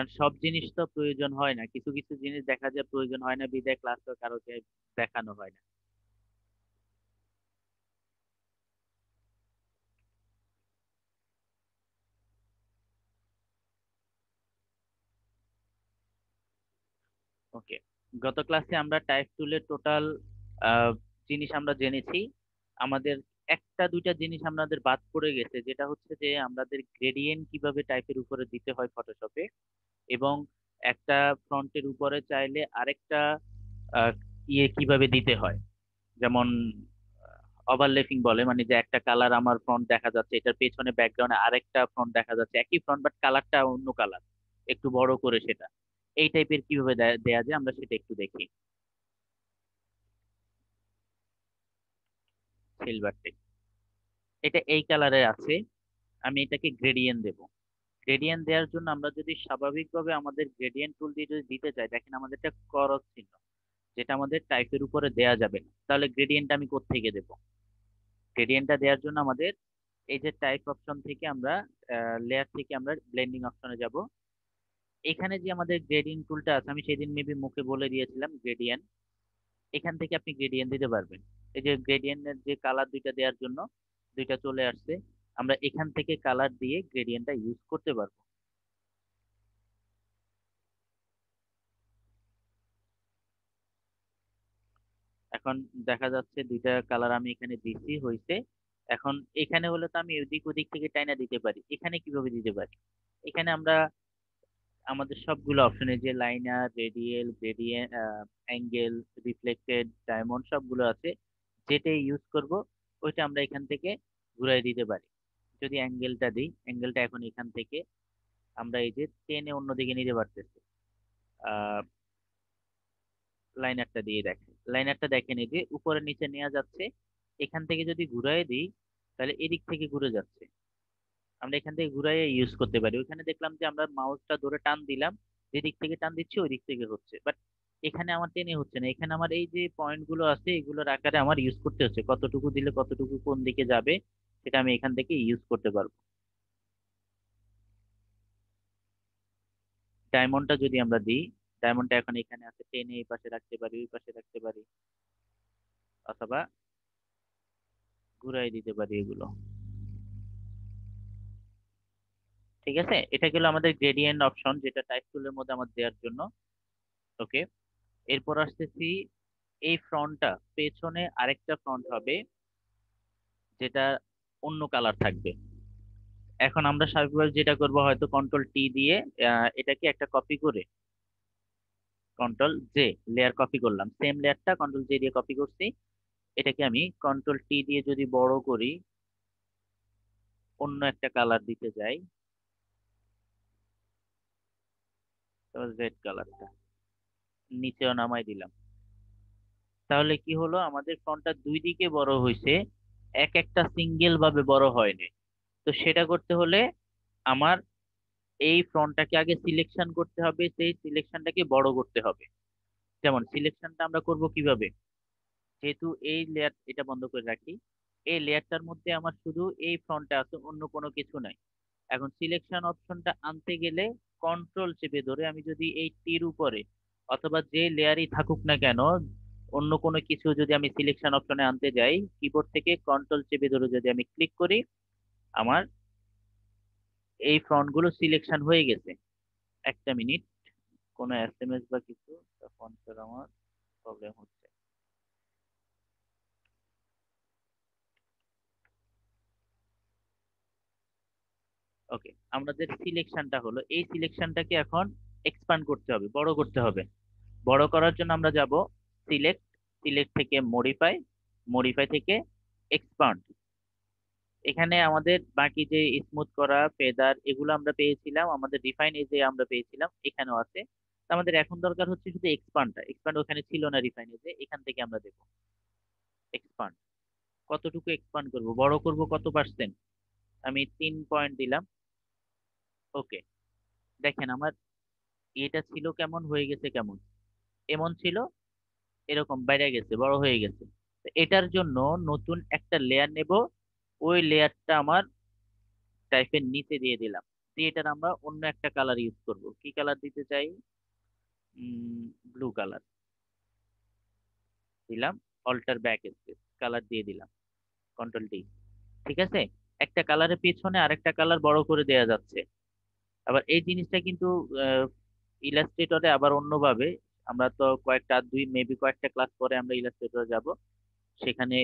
কারণ সব জিনিস তো প্রয়োজন হয় না কিছু কিছু জিনিস দেখা যায় প্রয়োজন হয় না বিদায় ক্লাস তো কারোকে দেখানো হয় না ওকে গত ক্লাসে আমরা টাইপ টুলের টোটাল জিনিস আমরা জেনেছি আমাদের একটা দুইটা জিনিস আমাদের বাদ পড়ে গেছে যেটা হচ্ছে যে আমাদের গ্রেডিয়েন্ট কিভাবে টাইপের উপরে দিতে হয় ফটোশপে এবং একটা ফ্রন্টের উপরে চাইলে আরেকটা ইয়ে কিভাবে দিতে হয় যেমন ওভারলেপিং বলে মানে যে একটা কালার আমার ফ্রন্ট দেখা যাচ্ছে এটার পেছনে ব্যাকগ্রাউন্ডে আরেকটা ফ্রন্ট দেখা যাচ্ছে একই ফ্রন্ট বাট কালারটা অন্য কালার একটু বড় করে সেটা এই টাইপের কিভাবে দেয়া যায় আমরা সেটা একটু দেখি সিলভার এটা এই কালারে আছে আমি এটাকে গ্রেডিয়েন্ট দেব গ্রেডিয়েন্ট দেওয়ার জন্য আমরা যদি স্বাভাবিকভাবে আমাদের গ্রেডিয়েন্ট টুল দিয়ে যদি দিতে চাই দেখেন আমাদের একটা ক্রস চিহ্ন যেটা আমাদের টাইপের উপরে দেয়া যাবে না তাহলে গ্রেডিয়েন্ট আমি কোত্থেকে দেব গ্রেডিয়েন্টটা দেওয়ার জন্য আমাদের এই যে টাইপ অপশন থেকে আমরা লেয়ার থেকে আমরা ব্লেন্ডিং অপশনে যাব এখানে যে আমাদের গ্রেডিয়েন্ট টুলটা আছে আমি সেদিন মেবি মুখে বলে দিয়েছিলাম গ্রেডিয়েন্ট এখান থেকে আপনি গ্রেডিয়েন্ট দিতে পারবেন এই যে গ্রেডিয়েন্টের যে কালার দুইটা দেওয়ার জন্য দুইটা চলে আসছে আমরা এখান থেকে কালার দিয়ে গ্রেডিয়েন্টটা ইউজ করতে পারবো এখন দেখা যাচ্ছে দুইটা কালার আমি এখানে দিছি হইছে এখন এখানে হলে তো আমি এদিক ওদিক থেকে টাইনা দিতে পারি এখানে কিভাবে দিতে পারি এখানে আমরা আমাদের সবগুলো অপশনে যে linear radial gradient angle reflected diamond সবগুলো আছে যেটাই ইউজ করব ওইটা আমরা এখান থেকে ঘুরাই দিতে পারি যদি অ্যাঙ্গেলটা দিই অ্যাঙ্গেলটা এখন এখান থেকে আমরা এই যে টেনে অন্যদিকে নিতে পারতেছি লাইনারটা দিয়ে দেখেন লাইনারটা দেখেন এই যে উপরে নিচে নেওয়া যাচ্ছে এখান থেকে যদি ঘুরাই দিই তাহলে এদিক থেকে ঘুরে যাচ্ছে আমরা এখান থেকে ঘুরাইয়ে ইউজ করতে পারি ওইখানে দেখলাম যে আমরা মাউসটা ধরে টান দিলাম যেদিক থেকে টান দিচ্ছি ওই দিক থেকে হচ্ছে বাট এখানে আমার টেনে হচ্ছে না এখানে আমার এই যে পয়েন্ট গুলো আছে এগুলোর আকারে আমার ইউজ করতে হচ্ছে কতটুকু দিলে কতটুকু কোন দিকে যাবে সেটা আমি এখান থেকে ইউজ করতে পারবো ডায়মন্ডটা যদি আমরা দিই ডায়মন্ডটা এখন এখানে আছে টেনে এই পাশে রাখতে পারি ওই পাশে রাখতে পারি অথবা ঘুরাই দিতে পারি এগুলো ঠিক আছে এটা গেল আমাদের গ্রেডিয়েন্ট অপশন যেটা টাইপ টুলের মধ্যে আমার দেওয়ার জন্য ওকে এরপর আসতেছি এই ফ্রন্টটা পেছনে আরেকটা ফ্রন্ট হবে যেটা অন্য কালার থাকবে এখন আমরা স্বাভাবিকভাবে যেটা করব হয়তো কন্ট্রোল টি দিয়ে এটাকে একটা কপি করে কন্ট্রোল জে লেয়ার কপি করলাম সেম লেয়ারটা কন্ট্রোল জে দিয়ে কপি করছি এটাকে আমি কন্ট্রোল টি দিয়ে যদি বড় করি অন্য একটা কালার দিতে যাই রেড কালারটা নিচেও নামাই দিলাম তাহলে কি হলো আমাদের ফ্রন্টটা দুই দিকে বড় হয়েছে এক একটা সিঙ্গেল ভাবে বড় হয়নি তো সেটা করতে হলে আমার এই ফ্রন্টটাকে আগে সিলেকশন করতে হবে সেই সিলেকশনটাকে বড় করতে হবে যেমন সিলেকশনটা আমরা করব কিভাবে যেহেতু এই লেয়ার এটা বন্ধ করে রাখি এই লেয়ারটার মধ্যে আমার শুধু এই ফ্রন্টটা আছে অন্য কোনো কিছু নাই এখন সিলেকশন অপশনটা আনতে গেলে কন্ট্রোল চেপে ধরে আমি যদি এই টির উপরে অথবা যে লেয়ারই থাকুক না কেন অন্য কোনো কিছু যদি আমি সিলেকশন অপশনে আনতে যাই কিবোর্ড থেকে কন্ট্রোল চেপে ধরে যদি আমি ক্লিক করি আমার এই ফ্রন্টগুলো সিলেকশন হয়ে গেছে একটা মিনিট কোনো এস এম এস বা কিছু ফন্টের আমার প্রবলেম হচ্ছে ওকে আমাদের সিলেকশনটা হলো এই সিলেকশনটাকে এখন এক্সপান্ড করতে হবে বড় করতে হবে বড় করার জন্য আমরা যাব সিলেক্ট সিলেক্ট থেকে মডিফাই মডিফাই থেকে এক্সপান্ড এখানে আমাদের বাকি যে স্মুথ করা ফেদার এগুলো আমরা পেয়েছিলাম আমাদের রিফাইন এজে আমরা পেয়েছিলাম এখানেও আছে আমাদের এখন দরকার হচ্ছে শুধু এক্সপান্ডটা এক্সপান্ড ওখানে ছিল না রিফাইন এজে এখান থেকে আমরা দেব এক্সপান্ড কতটুকু এক্সপান্ড করব বড় করব কত পার্সেন্ট আমি তিন পয়েন্ট দিলাম ওকে দেখেন আমার এটা ছিল কেমন হয়ে গেছে কেমন এমন ছিল এরকম বাইরে গেছে বড় হয়ে গেছে এটার জন্য নতুন একটা লেয়ার নেব ওই লেয়ারটা আমার টাইপের নিচে দিয়ে দিলাম দিয়ে এটার আমরা অন্য একটা কালার ইউজ করব কি কালার দিতে চাই ব্লু কালার দিলাম অল্টার ব্যাক স্পেস কালার দিয়ে দিলাম কন্ট্রোল ডি ঠিক আছে একটা কালারের পেছনে আরেকটা কালার বড় করে দেয়া যাচ্ছে আবার এই জিনিসটা কিন্তু ইলাস্ট্রেটরে আবার অন্যভাবে আমরা তো কয়েকটা দুই মেবি কয়েকটা ক্লাস পরে আমরা ইলাস্ট্রেটর যাব সেখানে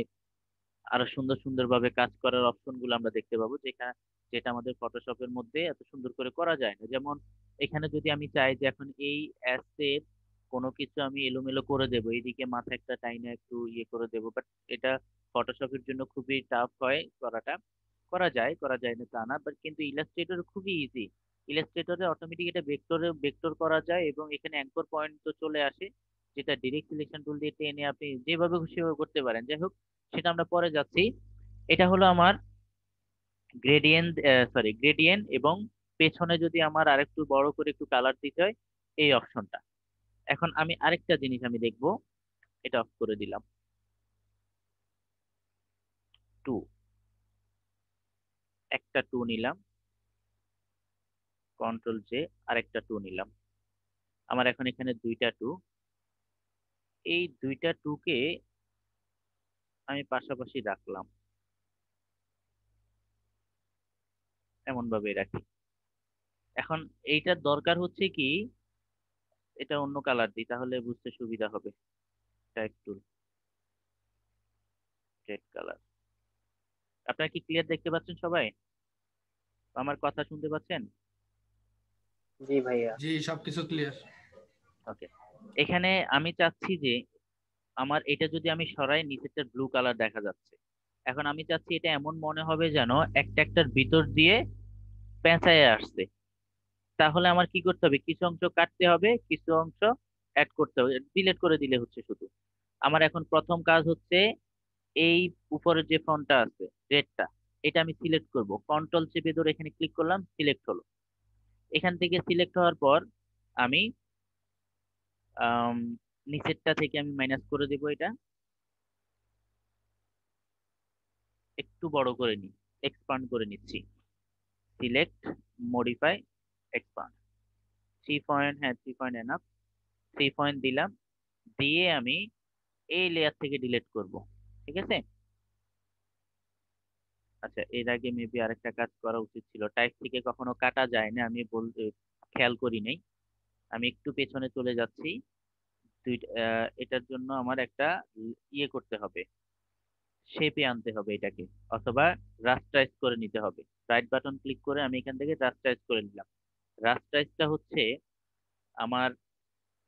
আরো সুন্দর সুন্দরভাবে কাজ করার অপশন গুলো আমরা দেখতে পাবো যেখানে যেটা আমাদের ফটোশপের মধ্যে এত সুন্দর করে করা যায় না যেমন এখানে যদি আমি চাই যে এখন এই অ্যাসের কোনো কিছু আমি এলোমেলো করে দেবো এইদিকে মাথা একটা টাইনে একটু ইয়ে করে দেবো বাট এটা ফটোশপের জন্য খুবই টাফ হয় করাটা করা যায় করা যায় না তা না বাট কিন্তু ইলাস্ট্রেটর খুবই ইজি ইলাস্ট্রেটরে অটোমেটিক এটা ভেক্টরে ভেক্টর করা যায় এবং এখানে অ্যাঙ্কর পয়েন্ট তো চলে আসে যেটা ডিরেক্ট সিলেকশন টুল দিয়ে টেনে আপনি যেভাবে খুশি করতে পারেন যাই হোক সেটা আমরা পরে যাচ্ছি এটা হলো আমার গ্রেডিয়েন্ট সরি গ্রেডিয়েন্ট এবং পেছনে যদি আমার আরেকটু বড় করে একটু কালার দিতে হয় এই অপশনটা এখন আমি আরেকটা জিনিস আমি দেখব এটা অফ করে দিলাম টু একটা টু নিলাম কন্ট্রোল জে আরেকটা টু নিলাম আমার এখন এখানে দুইটা টু এই দুইটা টুকে আমি পাশাপাশি রাখলাম এমনভাবে রাখি এখন এইটা দরকার হচ্ছে কি এটা অন্য কালার দিই তাহলে বুঝতে সুবিধা হবে টাইপ টুল রেড কালার আপনারা কি ক্লিয়ার দেখতে পাচ্ছেন সবাই আমার কথা শুনতে পাচ্ছেন জি ভাইয়া জি সবকিছু ক্লিয়ার ওকে এখানে আমি চাচ্ছি যে আমার এটা যদি আমি সরাই নিচেরটা ব্লু কালার দেখা যাচ্ছে এখন আমি চাচ্ছি এটা এমন মনে হবে যেন একটা একটার ভিতর দিয়ে পেঁচায় আসছে তাহলে আমার কি করতে হবে কিছু অংশ কাটতে হবে কিছু অংশ অ্যাড করতে হবে ডিলেট করে দিলে হচ্ছে শুধু আমার এখন প্রথম কাজ হচ্ছে এই উপরের যে ফ্রন্টটা আছে রেডটা এটা আমি সিলেক্ট করব কন্ট্রোল চেপে ধরে এখানে ক্লিক করলাম সিলেক্ট হলো এখান থেকে সিলেক্ট হওয়ার পর আমি নিচেরটা থেকে আমি মাইনাস করে দেব এটা একটু বড় করে নি এক্সপান্ড করে নিচ্ছি select modify expand three point হ্যাঁ three point enough three point দিলাম দিয়ে আমি এই লেয়ার থেকে ডিলিট করব ঠিক আছে আচ্ছা এর আগে মেবি আরেকটা কাজ করা উচিত ছিল টাইপ থেকে কখনো কাটা যায় না আমি বল খেয়াল করি নাই আমি একটু পেছনে চলে যাচ্ছি এটার জন্য আমার একটা ইয়ে করতে হবে শেপে আনতে হবে এটাকে অথবা রাস্টাইজ করে নিতে হবে রাইট বাটন ক্লিক করে আমি এখান থেকে রাস্টাইজ করে নিলাম রাস্টাইজটা হচ্ছে আমার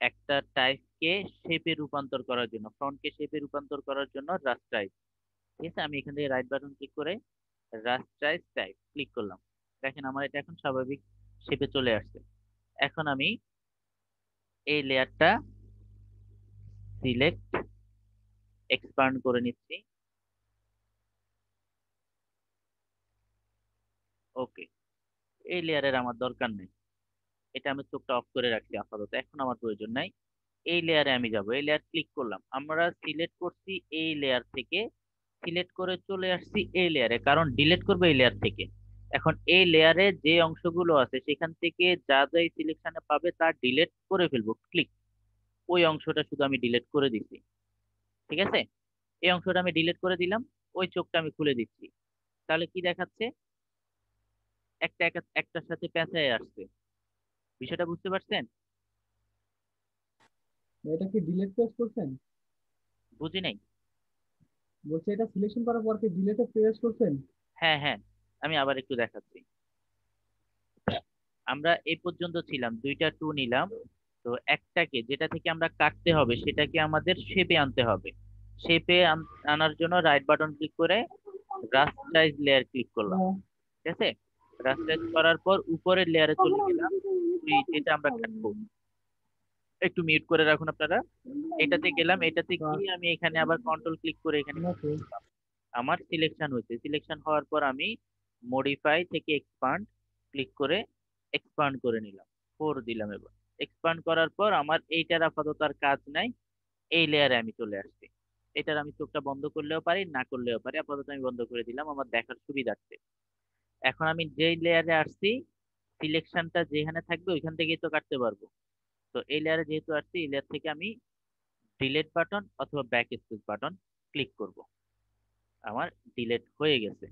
একটা টাইপকে শেপে রূপান্তর করার জন্য ফ্রন্টকে শেপে রূপান্তর করার জন্য রাস্টাইজ ঠিক আছে আমি এখান থেকে রাইট বাটন ক্লিক করে রাস্ট্রাইজ টাইপ ক্লিক করলাম দেখেন আমার এটা এখন স্বাভাবিক শেপে চলে আসছে এখন আমি এই লেয়ারটা সিলেক্ট এক্সপান্ড করে নিচ্ছি ওকে এই লেয়ারের আমার দরকার নেই এটা আমি চোখটা অফ করে রাখছি আপাতত এখন আমার প্রয়োজন নাই এই লেয়ারে আমি যাব এই লেয়ার ক্লিক করলাম আমরা সিলেক্ট করছি এই লেয়ার থেকে সিলেক্ট করে চলে আসছি এই লেয়ারে কারণ ডিলেট করবে এই লেয়ার থেকে এখন এই লেয়ারে যে অংশগুলো আছে সেখান থেকে যা যা এই সিলেকশনে পাবে তা ডিলেট করে ফেলবো ক্লিক ওই অংশটা শুধু আমি ডিলেট করে দিচ্ছি ঠিক আছে এই অংশটা আমি ডিলেট করে দিলাম ওই চোখটা আমি খুলে দিচ্ছি তাহলে কি দেখাচ্ছে একটা একটার সাথে প্যাঁচায় আসছে বিষয়টা বুঝতে পারছেন এটা কি ডিলেট করছেন বুঝি নাই বলছে এটা সিলেকশন করার পর কি ডিলেটে প্রেস করছেন হ্যাঁ হ্যাঁ আমি আবার একটু দেখাচ্ছি আমরা এই পর্যন্ত ছিলাম দুইটা টু নিলাম তো একটাকে যেটা থেকে আমরা কাটতে হবে সেটাকে আমাদের শেপে আনতে হবে শেপে আনার জন্য রাইট বাটন ক্লিক করে রাস্টাইজ লেয়ার ক্লিক করলাম হ্যাঁ। ঠিক আছে রাস্টাইজ করার পর উপরের লেয়ারে চলে গেলাম যেটা আমরা কাটবো একটু মিউট করে রাখুন আপনারা এটাতে গেলাম এটাতে গিয়ে আমি এখানে আবার কন্ট্রোল ক্লিক করে এখানে আমার সিলেকশন হয়েছে সিলেকশন হওয়ার পর আমি মডিফাই থেকে এক্সপান্ড ক্লিক করে এক্সপান্ড করে নিলাম ফোর দিলাম এবার এক্সপান্ড করার পর আমার এইটার আপাতত আর কাজ নাই এই লেয়ারে আমি চলে আসছি এটার আমি চোখটা বন্ধ করলেও পারি না করলেও পারি আপাতত আমি বন্ধ করে দিলাম আমার দেখার সুবিধার্থে এখন আমি যেই লেয়ারে আসছি সিলেকশনটা যেখানে থাকবে ওইখান থেকেই তো কাটতে পারবো তো এই লেয়ারে যেহেতু আসছে এই লেয়ার থেকে আমি ডিলেট বাটন অথবা ব্যাক স্পেস বাটন ক্লিক করব আমার ডিলেট হয়ে গেছে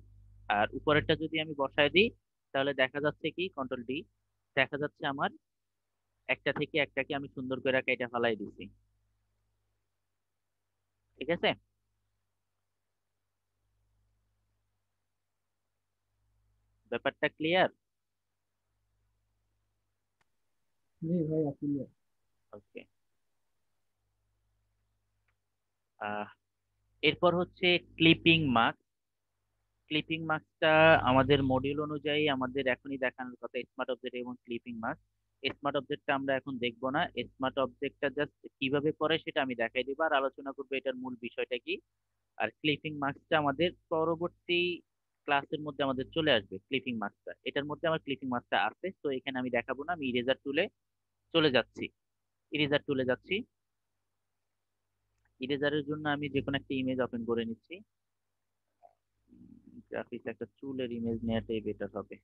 আর উপরেরটা যদি আমি বসায় দিই তাহলে দেখা যাচ্ছে কি কন্ট্রোল ডি দেখা যাচ্ছে আমার একটা থেকে একটাকে আমি সুন্দর করে এটা ফালাই দিচ্ছি ঠিক আছে ব্যাপারটা ক্লিয়ার জি ভাই আপনি ওকে এরপর হচ্ছে ক্লিপিং মার্ক ক্লিপিং মার্কসটা আমাদের মডিউল অনুযায়ী আমাদের এখনই দেখানোর কথা স্মার্ট অবজেক্ট এবং ক্লিপিং মার্কস স্মার্ট অবজেক্টটা আমরা এখন দেখব না স্মার্ট অবজেক্টটা জাস্ট কিভাবে করে সেটা আমি দেখাই দিব আর আলোচনা করবো এটার মূল বিষয়টা কি আর ক্লিপিং মার্কসটা আমাদের পরবর্তী ক্লাসের মধ্যে আমাদের চলে আসবে ক্লিপিং মার্কসটা এটার মধ্যে আমার ক্লিপিং মার্কসটা আছে তো এখানে আমি দেখাবো না আমি ইরেজার তুলে চলে যাচ্ছি ইরেজার চলে যাচ্ছি ইরেজারের জন্য আমি যে কোনো একটা ইমেজ ওপেন করে নিচ্ছি গ্রাফিক্স একটা চুলের ইমেজ নেওয়াটাই বেটার হবে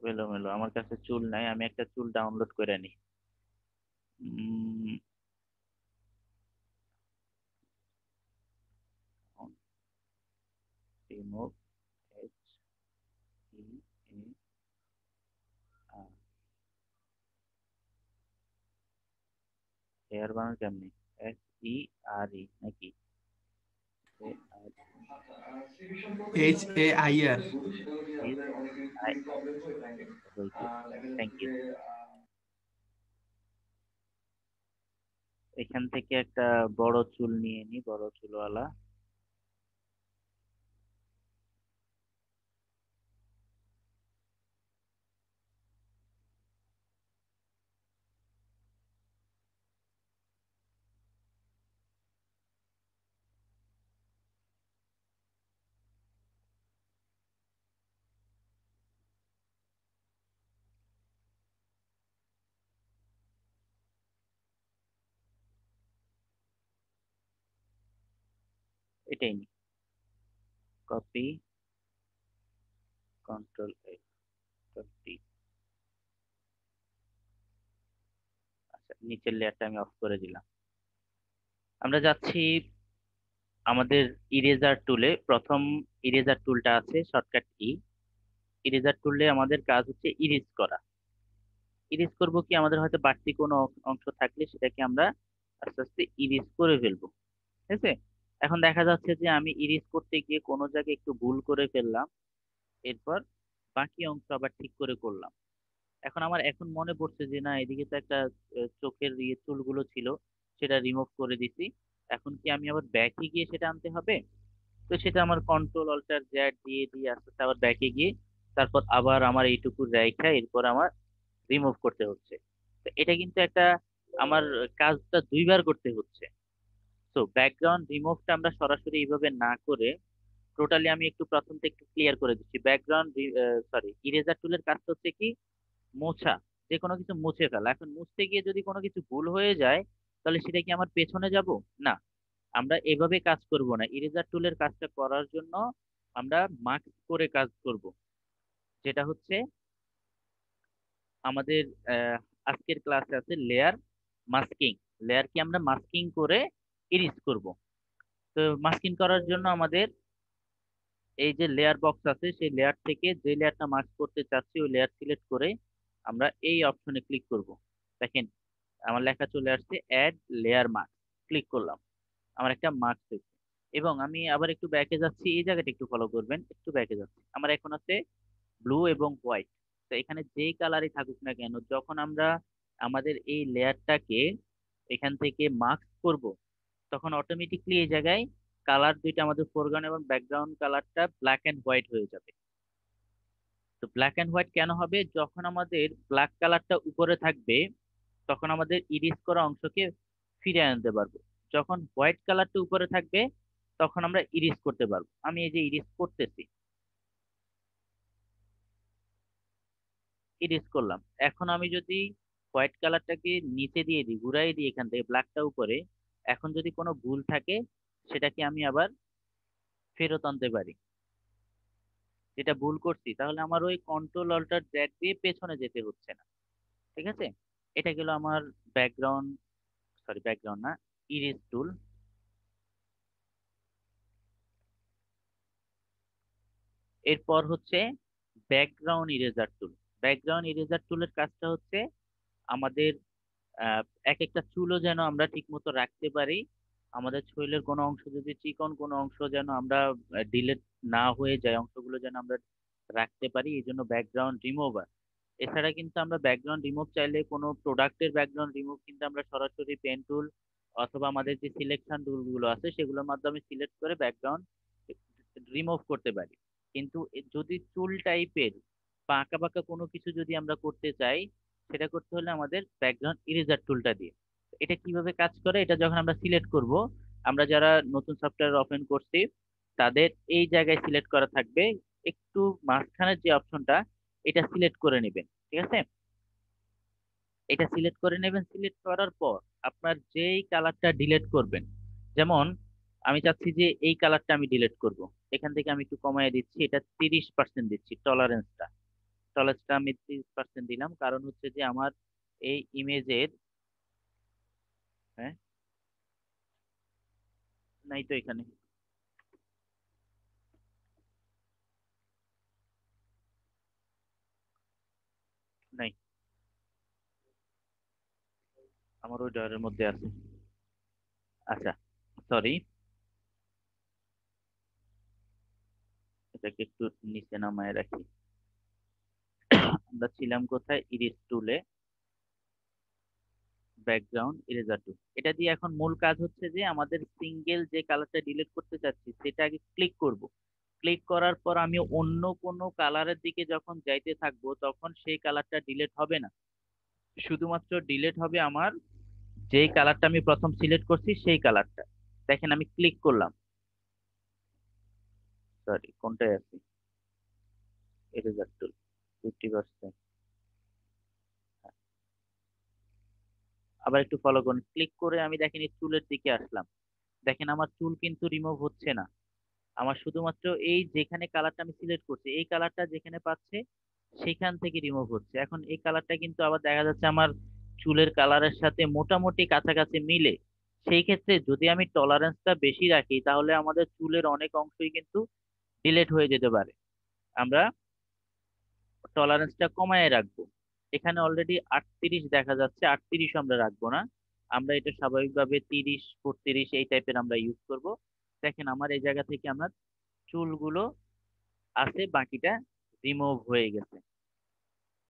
এলো এলোমেলো আমার কাছে চুল নাই আমি একটা চুল ডাউনলোড করে নিই remove H হেয়ার e বানানো কেমনি এস ই আর ই নাকি H A I R Thank you. এখান থেকে একটা বড় চুল নিয়ে নি বড় চুলওয়ালা এটাই নি কপি কন্ট্রোল এ কপি আচ্ছা নিচের লেয়ারটা আমি অফ করে দিলাম আমরা যাচ্ছি আমাদের ইরেজার টুলে প্রথম ইরেজার টুলটা আছে শর্টকাট ই ইরেজার টুলে আমাদের কাজ হচ্ছে ইরেজ করা ইরেজ করব কি আমাদের হয়তো বাড়তি কোনো অংশ থাকলে সেটাকে আমরা আস্তে আস্তে ইরেজ করে ফেলবো ঠিক আছে এখন দেখা যাচ্ছে যে আমি ইরিজ করতে গিয়ে কোনো জায়গায় একটু ভুল করে ফেললাম এরপর বাকি অংশ আবার ঠিক করে করলাম এখন আমার এখন মনে পড়ছে যে না এদিকে তো একটা চোখের ইয়ে চুলগুলো ছিল সেটা রিমুভ করে দিছি এখন কি আমি আবার ব্যাকে গিয়ে সেটা আনতে হবে তো সেটা আমার কন্ট্রোল অল্টার জ্যাড দিয়ে দিয়ে আস্তে আস্তে আবার ব্যাকে গিয়ে তারপর আবার আমার এইটুকু রেখা এরপর আমার রিমুভ করতে হচ্ছে তো এটা কিন্তু একটা আমার কাজটা দুইবার করতে হচ্ছে তো ব্যাকগ্রাউন্ড রিমুভটা আমরা সরাসরি এইভাবে না করে টোটালি আমি একটু প্রথম থেকে একটু ক্লিয়ার করে দিচ্ছি ব্যাকগ্রাউন্ড সরি ইরেজার টুলের কাজটা হচ্ছে কি মোছা যে কোনো কিছু মুছে ফেলা এখন মুছতে গিয়ে যদি কোনো কিছু ভুল হয়ে যায় তাহলে সেটা কি আমার পেছনে যাব না আমরা এভাবে কাজ করব না ইরেজার টুলের কাজটা করার জন্য আমরা মার্ক করে কাজ করব যেটা হচ্ছে আমাদের আজকের ক্লাসে আছে লেয়ার মাস্কিং লেয়ারকে আমরা মাস্কিং করে ইরিজ করব তো মাস্কিং করার জন্য আমাদের এই যে লেয়ার বক্স আছে সেই লেয়ার থেকে যে লেয়ারটা মাস্ক করতে চাচ্ছি ওই লেয়ার সিলেক্ট করে আমরা এই অপশনে ক্লিক করব দেখেন আমার লেখা চলে আসছে অ্যাড লেয়ার মাস্ক ক্লিক করলাম আমার একটা মাস্ক হয়েছে এবং আমি আবার একটু ব্যাকে যাচ্ছি এই জায়গাটা একটু ফলো করবেন একটু ব্যাকে যাচ্ছি আমার এখন আছে ব্লু এবং হোয়াইট তো এখানে যে কালারই থাকুক না কেন যখন আমরা আমাদের এই লেয়ারটাকে এখান থেকে মাস্ক করব তখন অটোমেটিকলি এই জায়গায় কালার দুইটা আমাদের ফোরগ্রাউন্ড এবং ব্যাকগ্রাউন্ড কালারটা ব্ল্যাক অ্যান্ড হোয়াইট হয়ে যাবে তো ব্ল্যাক অ্যান্ড হোয়াইট কেন হবে যখন আমাদের ব্ল্যাক কালারটা উপরে থাকবে তখন আমাদের ইরিস করা অংশকে ফিরে আনতে পারবো যখন হোয়াইট কালারটা উপরে থাকবে তখন আমরা ইরিস করতে পারবো আমি এই যে ইরিস করতেছি ইরিস করলাম এখন আমি যদি হোয়াইট কালারটাকে নিচে দিয়ে দিই ঘুরাই দিই এখান থেকে ব্ল্যাকটা উপরে এখন যদি কোনো ভুল থাকে সেটাকে আমি আবার ফেরত আনতে পারি যেটা ভুল করছি তাহলে আমার ওই কন্ট্রোল অল্টার ড্র্যাগ দিয়ে পেছনে যেতে হচ্ছে না ঠিক আছে এটা গেল আমার ব্যাকগ্রাউন্ড সরি ব্যাকগ্রাউন্ড না ইরিস টুল এরপর হচ্ছে background eraser tool background eraser টুলের কাজটা হচ্ছে আমাদের এক একটা চুলও যেন আমরা ঠিক মতো রাখতে পারি আমাদের শরীরের কোনো অংশ যদি চিকন কোনো অংশ যেন আমরা ডিলেট না হয়ে যায় অংশগুলো যেন আমরা রাখতে পারি এই জন্য ব্যাকগ্রাউন্ড রিমুভার এছাড়া কিন্তু আমরা ব্যাকগ্রাউন্ড রিমুভ চাইলে কোনো প্রোডাক্টের ব্যাকগ্রাউন্ড রিমুভ কিন্তু আমরা সরাসরি পেন টুল অথবা আমাদের যে সিলেকশন টুলগুলো আছে সেগুলোর মাধ্যমে সিলেক্ট করে ব্যাকগ্রাউন্ড রিমুভ করতে পারি কিন্তু যদি চুল টাইপের বা আঁকা বাঁকা কোনো কিছু যদি আমরা করতে চাই সেটা করতে হলে আমাদের ব্যাকগ্রাউন্ড ইরেজার টুলটা দিয়ে এটা কিভাবে কাজ করে এটা যখন আমরা সিলেক্ট করব আমরা যারা নতুন সফটওয়্যার ওপেন করছি তাদের এই জায়গায় সিলেক্ট করা থাকবে একটু মাঝখানের যে অপশনটা এটা সিলেক্ট করে নেবেন ঠিক আছে এটা সিলেক্ট করে নেবেন সিলেক্ট করার পর আপনার যেই কালারটা ডিলেট করবেন যেমন আমি চাচ্ছি যে এই কালারটা আমি ডিলেট করব এখান থেকে আমি একটু কমায় দিচ্ছি এটা তিরিশ পার্সেন্ট দিচ্ছি টলারেন্সটা চয়েসটা আমি ত্রিশ পার্সেন্ট দিলাম কারণ হচ্ছে যে আমার এই ইমেজের হ্যাঁ নাই তো এখানে নাই আমার ওই ডয়ারের মধ্যে আছে আচ্ছা সরি এটাকে একটু নিচে নামায় রাখি আমরা ছিলাম কোথায় ইরেজ টুলে ব্যাকগ্রাউন্ড ইরেজার টুল এটা দিয়ে এখন মূল কাজ হচ্ছে যে আমাদের সিঙ্গেল যে কালারটা ডিলিট করতে চাচ্ছি সেটা আগে ক্লিক করব ক্লিক করার পর আমি অন্য কোনো কালারের দিকে যখন যাইতে থাকবো তখন সেই কালারটা ডিলিট হবে না শুধুমাত্র ডিলিট হবে আমার যে কালারটা আমি প্রথম সিলেক্ট করছি সেই কালারটা দেখেন আমি ক্লিক করলাম সরি কোনটায় আছি ইরেজার টুল ফিফটি পার্সেন্ট আবার একটু ফলো করুন ক্লিক করে আমি দেখেন এই চুলের দিকে আসলাম দেখেন আমার চুল কিন্তু রিমুভ হচ্ছে না আমার শুধুমাত্র এই যেখানে কালারটা আমি সিলেক্ট করছি এই কালারটা যেখানে পাচ্ছে সেখান থেকে রিমুভ হচ্ছে এখন এই কালারটা কিন্তু আবার দেখা যাচ্ছে আমার চুলের কালারের সাথে মোটামুটি কাছাকাছি মিলে সেই ক্ষেত্রে যদি আমি টলারেন্সটা বেশি রাখি তাহলে আমাদের চুলের অনেক অংশই কিন্তু ডিলেট হয়ে যেতে পারে আমরা টলারেন্সটা কমায় রাখবো এখানে অলরেডি আটত্রিশ দেখা যাচ্ছে আটত্রিশ আমরা রাখবো না আমরা এটা স্বাভাবিকভাবে তিরিশ বত্রিশ এই টাইপের আমরা ইউজ করব দেখেন আমার এই জায়গা থেকে আমার চুলগুলো আছে বাকিটা রিমুভ হয়ে গেছে